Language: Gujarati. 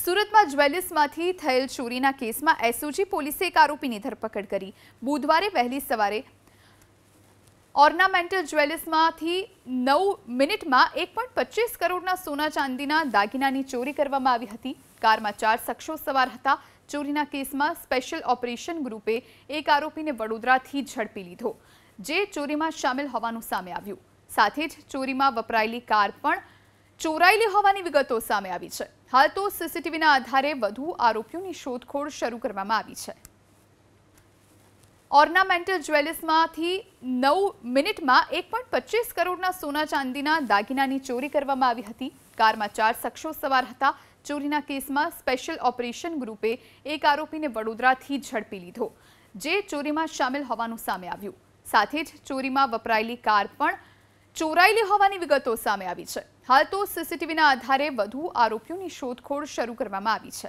સુરત માં જ્વેલર્સ માંથી થયેલ ચોરી ના કેસ માં એસઓજી પોલીસે એક આરોપી ને ધર પકડી કરી બુધવારે પહેલી સવારે ઓર્નામેન્ટલ જ્વેલર્સ માંથી 9 મિનિટ માં 1.25 કરોડ ના સોના ચાંદી ના દાગીના ની ચોરી કરવામાં આવી હતી કાર માં 4 સક્ષો સવાર હતા ચોરી ના કેસ માં સ્પેશિયલ ઓપરેશન ગ્રુપ એ એક આરોપી ને વડોદરા થી ઝડપી લીધો જે ચોરી માં સામેલ હોવાનું સામે આવ્યું સાથે જ ચોરી માં વપરાયેલી કાર પણ ચોરાયેલી હવાની વિગતો સામે આવી છે હાલ તો સીસીટીવીના આધારે વધુ આરોપીઓની શોધખોળ શરૂ કરવામાં આવી છે ઓર્નામેન્ટલ જ્વેલર્સમાંથી 9 મિનિટમાં 1.25 કરોડના સોના ચાંદીના દાગીનાની ચોરી કરવામાં આવી હતી કારમાં ચાર સક્ષો સવાર હતા ચોરીના કેસમાં સ્પેશિયલ ઓપરેશન ગ્રુપે એક આરોપીને વડોદરાથી ઝડપી લીધો જે ચોરીમાં સામેલ હોવાનું સામે આવ્યું સાથે જ ચોરીમાં વપરાયેલી કાર પણ ચોરાયેલી હોવાની વિગતો સામે આવી છે હાલ તો સીસીટીવીના આધારે વધુ આરોપીઓની શોધખોળ શરૂ કરવામાં આવી છે